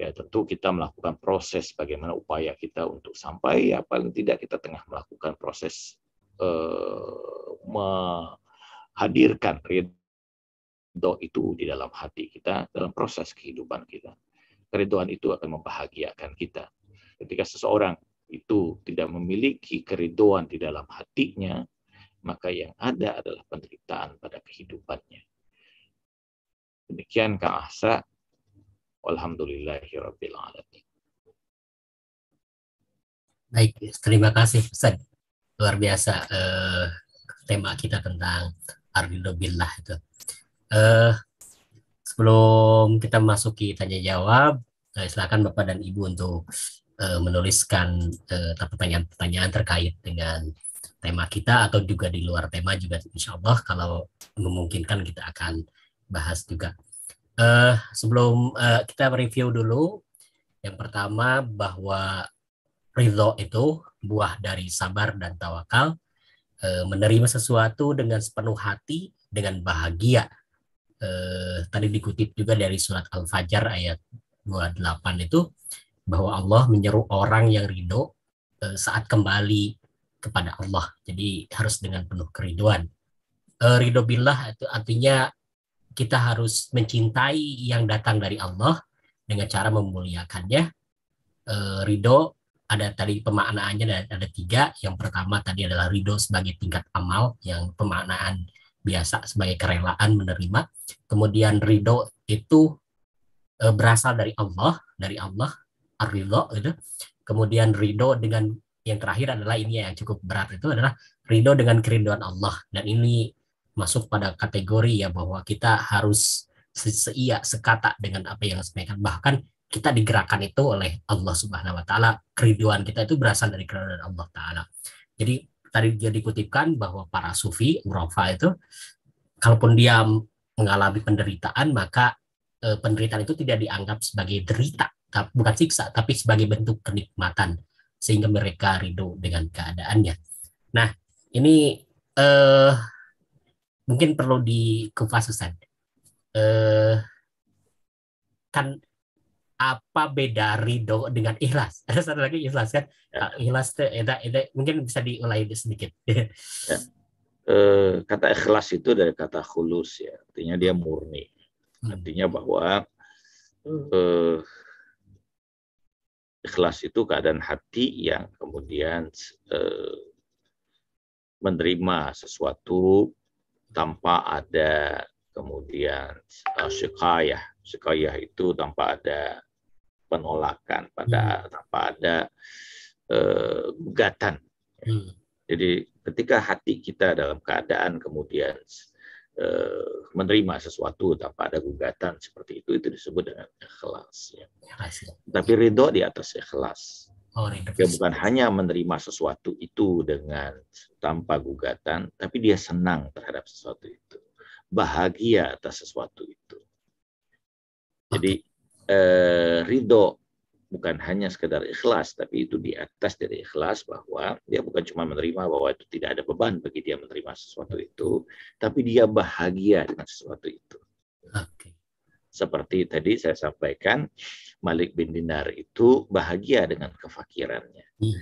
Ya tentu kita melakukan proses bagaimana upaya kita untuk sampai ya paling tidak kita tengah melakukan proses uh, menghadirkan ridho itu di dalam hati kita dalam proses kehidupan kita. keriduan itu akan membahagiakan kita. Ketika seseorang itu tidak memiliki keriduan di dalam hatinya, maka yang ada adalah penderitaan pada kehidupannya. Demikian Kang Ahsa. Walhamdulillahirabbil
Baik, terima kasih Ustaz. Luar biasa eh, tema kita tentang Ardhillah Billah itu. Eh, sebelum kita masuki tanya jawab, eh, silakan Bapak dan Ibu untuk eh, menuliskan eh, pertanyaan-pertanyaan eh, terkait dengan tema kita atau juga di luar tema juga insya Allah kalau memungkinkan kita akan bahas juga. Uh, sebelum uh, kita review dulu, yang pertama bahwa ridho itu buah dari sabar dan tawakal, uh, menerima sesuatu dengan sepenuh hati, dengan bahagia. Uh, tadi dikutip juga dari surat Al-Fajr ayat 28 itu, bahwa Allah menyeru orang yang ridho uh, saat kembali kepada Allah. Jadi harus dengan penuh keriduan. Eh, ridho billah itu artinya kita harus mencintai yang datang dari Allah dengan cara memuliakannya. Eh, ridho ada tadi pemaknaannya ada, ada tiga. Yang pertama tadi adalah ridho sebagai tingkat amal yang pemaknaan biasa sebagai kerelaan menerima. Kemudian ridho itu eh, berasal dari Allah, dari Allah ar-ridho gitu. Kemudian ridho dengan yang terakhir adalah ini ya, yang cukup berat itu adalah ridho dengan kerinduan Allah dan ini masuk pada kategori ya bahwa kita harus seia sekata dengan apa yang disampaikan bahkan kita digerakkan itu oleh Allah Subhanahu wa taala kerinduan kita itu berasal dari kerinduan Allah taala jadi tadi dia dikutipkan bahwa para sufi urafa itu kalaupun dia mengalami penderitaan maka e, penderitaan itu tidak dianggap sebagai derita bukan siksa tapi sebagai bentuk kenikmatan sehingga mereka ridho dengan keadaannya. Nah, ini eh, mungkin perlu Ustaz. Eh, kan apa beda ridho dengan ikhlas? Ada satu lagi ikhlas kan? Ya. Ikhlas itu, itu, itu mungkin bisa diulai sedikit.
Ya. Eh, kata ikhlas itu dari kata khulus ya, artinya dia murni. Hmm. Artinya bahwa eh, Ikhlas itu keadaan hati yang kemudian eh, menerima sesuatu tanpa ada kemudian uh, syikayah. itu tanpa ada penolakan, pada hmm. tanpa ada eh, gugatan. Hmm. Jadi ketika hati kita dalam keadaan kemudian Eh, menerima sesuatu tanpa ada gugatan seperti itu itu disebut dengan ikhlas ya. ya, ya. Tapi ridho di atas ikhlas. Oh, Dia bukan hanya menerima sesuatu itu dengan tanpa gugatan, tapi dia senang terhadap sesuatu itu, bahagia atas sesuatu itu. Jadi eh, ridho bukan hanya sekedar ikhlas, tapi itu di atas dari ikhlas bahwa dia bukan cuma menerima bahwa itu tidak ada beban bagi dia menerima sesuatu itu, tapi dia bahagia dengan sesuatu itu. Okay. Seperti tadi saya sampaikan, Malik bin Dinar itu bahagia dengan kefakirannya. Hmm.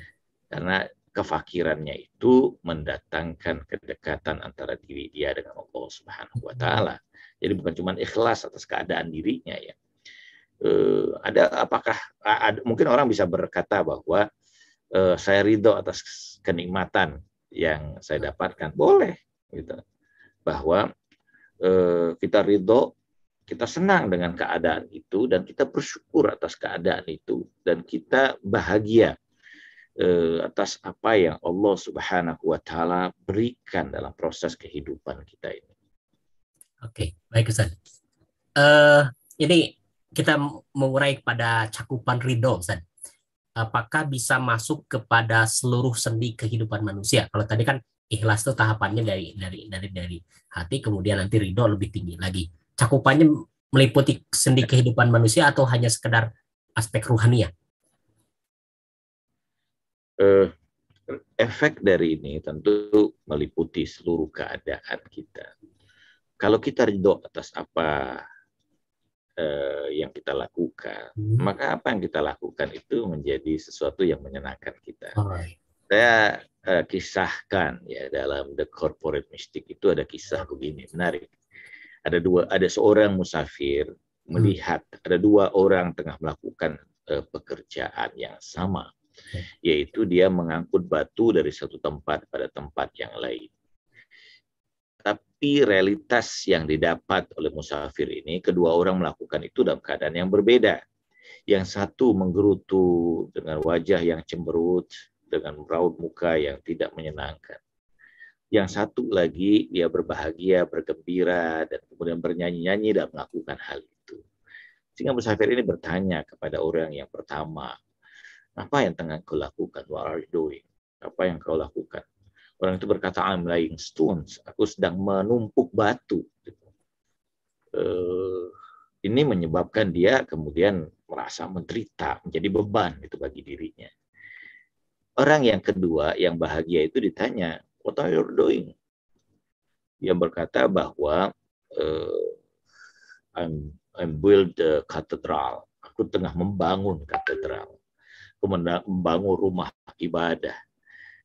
Karena kefakirannya itu mendatangkan kedekatan antara diri dia dengan Allah Subhanahu wa hmm. taala. Jadi bukan cuma ikhlas atas keadaan dirinya ya, eh, ada apakah ada, mungkin orang bisa berkata bahwa eh, saya ridho atas kenikmatan yang saya hmm. dapatkan boleh gitu bahwa eh, kita ridho kita senang dengan keadaan itu dan kita bersyukur atas keadaan itu dan kita bahagia eh, atas apa yang Allah Subhanahu wa taala berikan dalam proses kehidupan kita ini.
Oke, baik Ustaz. Uh, eh, jadi kita mengurai pada cakupan ridho Ustaz. Apakah bisa masuk kepada seluruh sendi kehidupan manusia? Kalau tadi kan ikhlas itu tahapannya dari dari dari dari hati kemudian nanti ridho lebih tinggi lagi. Cakupannya meliputi sendi kehidupan manusia atau hanya sekedar aspek ruhania?
Uh, efek dari ini tentu meliputi seluruh keadaan kita. Kalau kita ridho atas apa eh, yang kita lakukan, hmm. maka apa yang kita lakukan itu menjadi sesuatu yang menyenangkan kita. Right. Saya eh, kisahkan ya dalam The Corporate Mystic itu ada kisah begini menarik. Ada dua ada seorang musafir hmm. melihat hmm. ada dua orang tengah melakukan eh, pekerjaan yang sama, hmm. yaitu dia mengangkut batu dari satu tempat pada tempat yang lain. Tapi realitas yang didapat oleh musafir ini, kedua orang melakukan itu dalam keadaan yang berbeda. Yang satu menggerutu dengan wajah yang cemberut, dengan raut muka yang tidak menyenangkan. Yang satu lagi dia berbahagia, bergembira, dan kemudian bernyanyi-nyanyi dan melakukan hal itu. Sehingga musafir ini bertanya kepada orang yang pertama, apa yang tengah kau lakukan? What are you doing? Apa yang kau lakukan? Orang itu berkata, I'm laying stones. Aku sedang menumpuk batu. Uh, ini menyebabkan dia kemudian merasa menderita, menjadi beban itu bagi dirinya. Orang yang kedua yang bahagia itu ditanya, what are you doing? Dia berkata bahwa uh, I'm, I'm build the cathedral. Aku tengah membangun katedral. Aku membangun rumah ibadah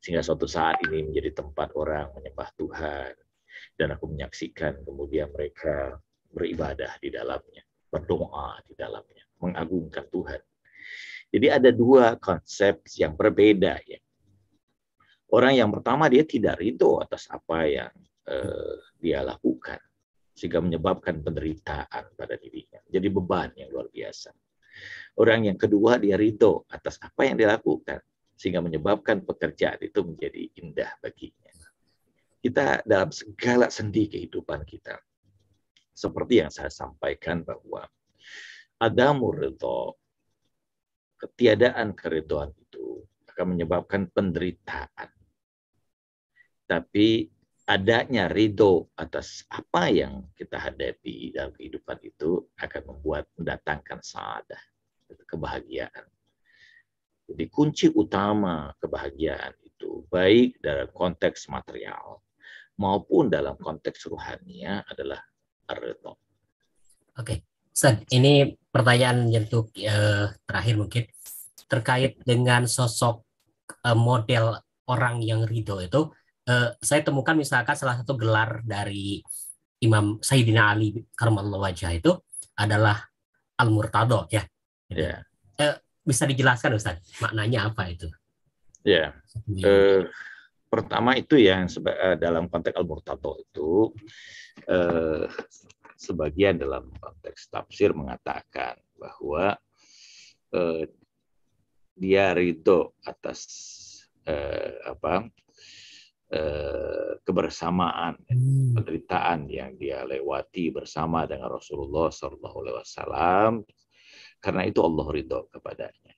sehingga suatu saat ini menjadi tempat orang menyembah Tuhan dan aku menyaksikan kemudian mereka beribadah di dalamnya, berdoa di dalamnya, mengagungkan Tuhan. Jadi ada dua konsep yang berbeda ya. Orang yang pertama dia tidak ridho atas apa yang eh, dia lakukan sehingga menyebabkan penderitaan pada dirinya. Jadi beban yang luar biasa. Orang yang kedua dia ridho atas apa yang dilakukan sehingga menyebabkan pekerjaan itu menjadi indah baginya. Kita dalam segala sendi kehidupan kita. Seperti yang saya sampaikan bahwa ada ridho, ketiadaan keridoan itu akan menyebabkan penderitaan. Tapi adanya ridho atas apa yang kita hadapi dalam kehidupan itu akan membuat mendatangkan saadah, kebahagiaan. Jadi kunci utama kebahagiaan itu baik dalam konteks material maupun dalam konteks ruhaniya adalah arreto.
Oke, Ustaz, ini pertanyaan untuk eh, terakhir mungkin terkait dengan sosok eh, model orang yang ridho itu. Eh, saya temukan misalkan salah satu gelar dari Imam Sayyidina Ali Karmallahu Wajah itu adalah Al Murtado ya. Yeah. Eh, bisa dijelaskan Ustaz maknanya apa itu?
Ya, hmm. eh, pertama itu yang eh, dalam konteks al-murtato itu eh, sebagian dalam konteks tafsir mengatakan bahwa eh, dia ridho atas eh, apa eh, kebersamaan hmm. penderitaan yang dia lewati bersama dengan Rasulullah saw karena itu Allah ridho kepadanya.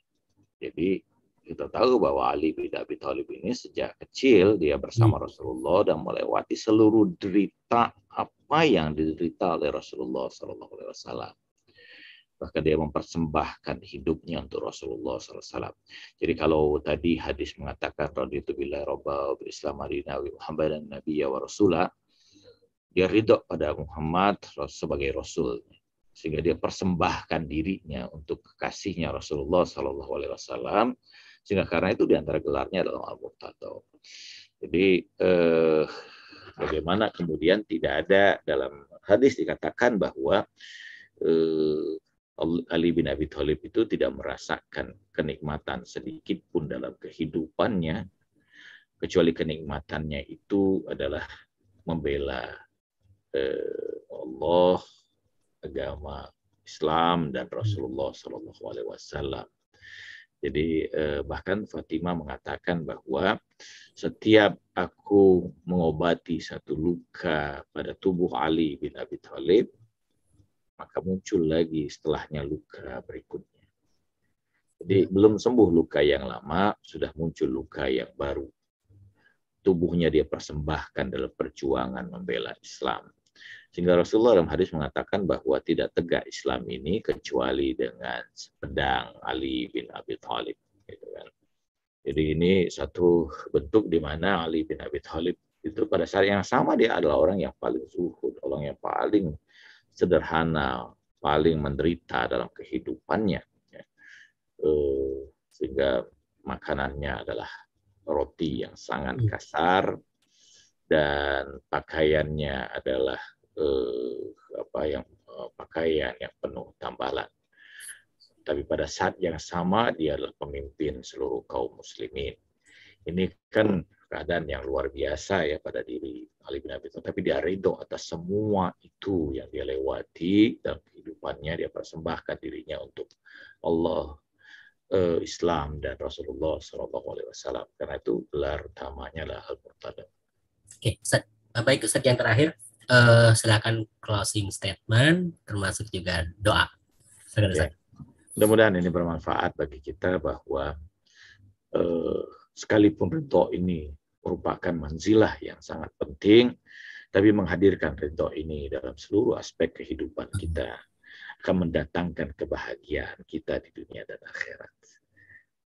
Jadi kita tahu bahwa Ali bin Abi Thalib ini sejak kecil dia bersama hmm. Rasulullah dan melewati seluruh derita apa yang diderita oleh Rasulullah Shallallahu Alaihi Wasallam. Bahkan dia mempersembahkan hidupnya untuk Rasulullah SAW. Jadi kalau tadi hadis mengatakan Raditu bila robba Islam adina wa dan Nabi ya wa Rasulah, dia ridho pada Muhammad sebagai Rasul sehingga dia persembahkan dirinya untuk kekasihnya Rasulullah Shallallahu Alaihi Wasallam sehingga karena itu diantara gelarnya adalah al muqtado jadi eh, bagaimana kemudian tidak ada dalam hadis dikatakan bahwa eh, Ali bin Abi Thalib itu tidak merasakan kenikmatan sedikit pun dalam kehidupannya kecuali kenikmatannya itu adalah membela eh, Allah agama Islam dan Rasulullah Shallallahu Alaihi Wasallam. Jadi eh, bahkan Fatimah mengatakan bahwa setiap aku mengobati satu luka pada tubuh Ali bin Abi Thalib, maka muncul lagi setelahnya luka berikutnya. Jadi ya. belum sembuh luka yang lama, sudah muncul luka yang baru. Tubuhnya dia persembahkan dalam perjuangan membela Islam. Sehingga Rasulullah dalam hadis mengatakan bahwa tidak tegak Islam ini kecuali dengan pedang Ali bin Abi Thalib. Gitu kan. Jadi ini satu bentuk di mana Ali bin Abi Thalib itu pada saat yang sama dia adalah orang yang paling zuhud, orang yang paling sederhana, paling menderita dalam kehidupannya. Ya. Eh, sehingga makanannya adalah roti yang sangat hmm. kasar dan pakaiannya adalah eh, apa yang eh, pakaian yang penuh tambalan. Tapi pada saat yang sama dia adalah pemimpin seluruh kaum muslimin. Ini kan keadaan yang luar biasa ya pada diri Ali bin Abi Thalib. Tapi dia ridho atas semua itu yang dia lewati dalam kehidupannya. Dia persembahkan dirinya untuk Allah, eh, Islam dan Rasulullah Shallallahu Alaihi Wasallam. Karena itu gelar utamanya adalah al murtada
Oke, okay, Baik Ustaz yang terakhir, uh, silakan closing statement termasuk juga doa.
Ya. Mudah-mudahan ini bermanfaat bagi kita bahwa uh, sekalipun ridho ini merupakan manzilah yang sangat penting, tapi menghadirkan ridho ini dalam seluruh aspek kehidupan hmm. kita akan mendatangkan kebahagiaan kita di dunia dan akhirat.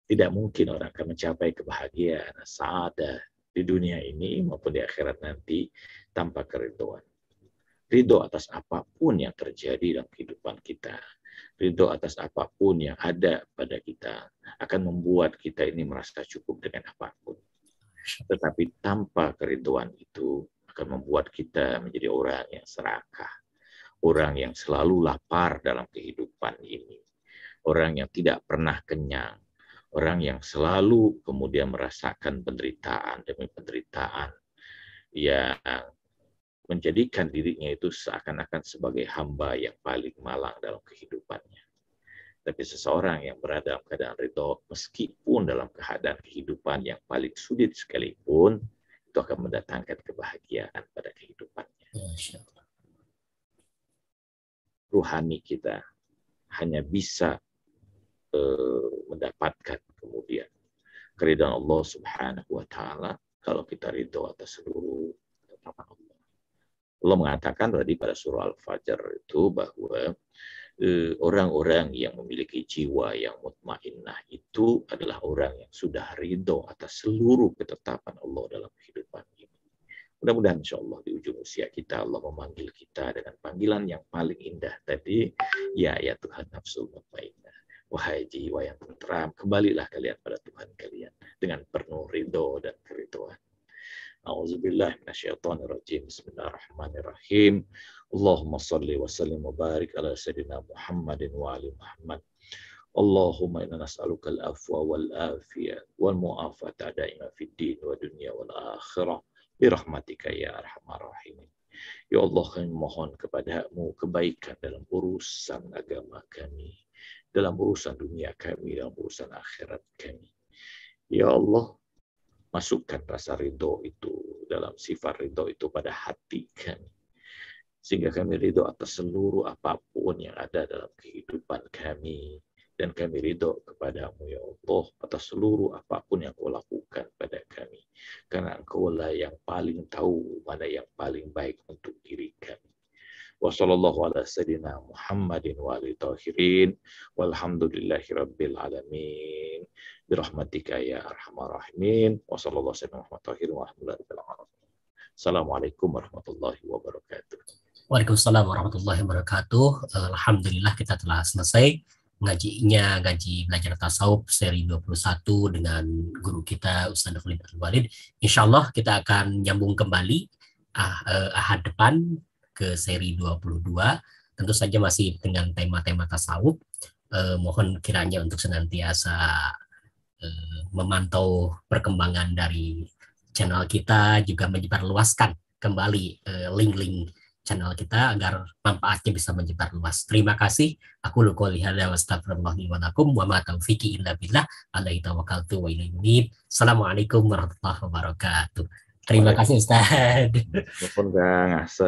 Tidak mungkin orang akan mencapai kebahagiaan saat ada di dunia ini maupun di akhirat nanti tanpa keridoan. Ridho atas apapun yang terjadi dalam kehidupan kita. Ridho atas apapun yang ada pada kita akan membuat kita ini merasa cukup dengan apapun. Tetapi tanpa keriduan itu akan membuat kita menjadi orang yang serakah, orang yang selalu lapar dalam kehidupan ini, orang yang tidak pernah kenyang, orang yang selalu kemudian merasakan penderitaan demi penderitaan yang menjadikan dirinya itu seakan-akan sebagai hamba yang paling malang dalam kehidupannya. Tapi seseorang yang berada dalam keadaan ridho, meskipun dalam keadaan kehidupan yang paling sulit sekalipun, itu akan mendatangkan kebahagiaan pada kehidupannya. Ruhani kita hanya bisa eh, mendapatkan kemudian keridhaan Allah Subhanahu wa taala kalau kita ridho atas seluruh Allah. Allah mengatakan tadi pada surah Al-Fajr itu bahwa eh, orang-orang yang memiliki jiwa yang mutmainnah itu adalah orang yang sudah ridho atas seluruh ketetapan Allah dalam kehidupan ini. Mudah-mudahan insya Allah di ujung usia kita Allah memanggil kita dengan panggilan yang paling indah tadi, ya ya Tuhan nafsu mutmainnah. Wahai jiwa yang tenteram, kembalilah kalian pada Tuhan kalian dengan penuh ridho dan keridhoan. A'udzubillah minasyaitonirrajim. Bismillahirrahmanirrahim. Allahumma salli wa sallim wa barik ala sayyidina Muhammadin wa ali Muhammad. Allahumma inna nas'aluka al-afwa wal afiyah wal mu'afata da'ima fid din wa dunya wal akhirah bi rahmatika ya arhamar rahimin. Ya Allah kami mohon kepadamu kebaikan dalam urusan agama kami, dalam urusan dunia kami, dalam urusan akhirat kami. Ya Allah, Masukkan rasa ridho itu dalam sifat ridho itu pada hati kami. Sehingga kami ridho atas seluruh apapun yang ada dalam kehidupan kami. Dan kami ridho kepadamu ya Allah atas seluruh apapun yang kau lakukan pada kami. Karena engkau lah yang paling tahu mana yang paling baik untuk diri kami wa ya Assalamualaikum warahmatullahi wabarakatuh.
Waalaikumsalam warahmatullahi wabarakatuh. Alhamdulillah kita telah selesai ngajinya ngaji belajar tasawuf seri 21 dengan guru kita Ustaz Khalid Al Walid. Insyaallah kita akan nyambung kembali ah, eh, ahad depan ke seri 22 tentu saja masih dengan tema-tema tasawuf eh, mohon kiranya untuk senantiasa eh, memantau perkembangan dari channel kita juga menyebarluaskan kembali eh, link-link eh, channel kita agar manfaatnya bisa menyebar luas. Terima kasih. Aku luka lihada wa astagfirullahi wa lakum wa ma fiki illa billah alaihi tawakkaltu wa ilaihi Assalamualaikum warahmatullahi wabarakatuh.
Terima kasih Ustaz. Walaupun gak ngasih.